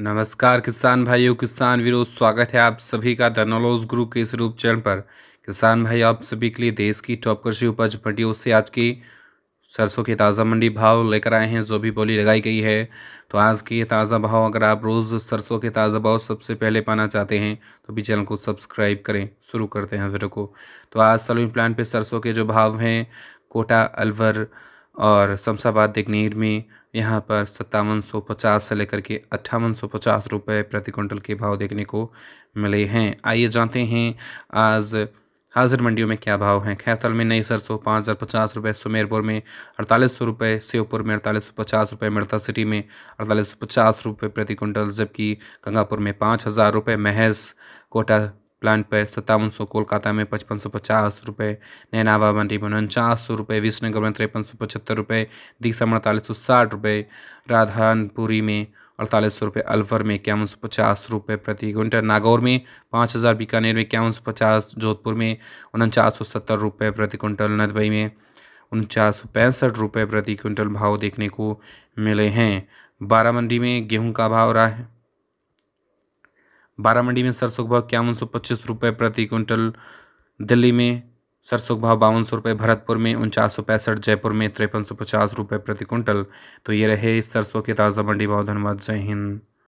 नमस्कार किसान भाइयों किसान वीरों स्वागत है आप सभी का धनोलोज ग्रुप के इस रूप चैनल पर किसान भाई आप सभी के लिए देश की टॉप कृषि उपज मंडियों से आज की सरसों के ताज़ा मंडी भाव लेकर आए हैं जो भी बोली लगाई गई है तो आज के ताज़ा भाव अगर आप रोज़ सरसों के ताज़ा भाव सबसे पहले पाना चाहते हैं तो भी चैनल को सब्सक्राइब करें शुरू करते हैं वीडियो को तो आज सलून प्लान पर सरसों के जो भाव हैं कोटा अलवर और शमशाबाद देखनेर में यहाँ पर सत्तावन सौ पचास से लेकर के अट्ठावन सौ पचास रुपये प्रति क्विंटल के भाव देखने को मिले हैं आइए जानते हैं आज हाजिर मंडियों में क्या भाव हैं खैतल में नई सरसों पाँच हज़ार पचास रुपये सुमेरपुर में अड़तालीस सौ रुपये सेवपुर में अड़तालीस सौ पचास रुपये मिर्ता सिटी में अड़तालीस सौ पचास रुपये प्रति क्विंटल जबकि गंगापुर में पाँच हज़ार रुपये महज कोटा प्लांट पर सत्तावन सौ कोलकाता में पचपन सौ पचास रुपये नैनावा मंडी में उनचास सौ रुपये विसनगर में तिरपन सौ पचहत्तर रुपये दीक्षा में अड़तालीस सौ साठ रुपये राधानपुरी में अड़तालीस सौ रुपये अलवर में इक्यावन सौ पचास रुपये प्रति क्विंटल नागौर में पाँच हज़ार बीकानेर में इक्यावन सौ पचास जोधपुर में उनचास सौ सत्तर रुपये प्रति क्विंटल नदबई में उनचास सौ पैंसठ रुपये प्रति क्विंटल भाव देखने को मिले हैं मंडी में गेहूं का भाव रहा है बारामंडी में सरसों का भाव इक्यावन सौ पच्चीस रुपये प्रति क्विंटल दिल्ली में सरसों का भाव बावन सौ रुपये भरतपुर में उनचास सौ पैंसठ जयपुर में तिरपन सौ पचास रुपये प्रति क्विंटल तो ये रहे सरसों के ताज़ा मंडी भाव धन्यवाद जय हिंद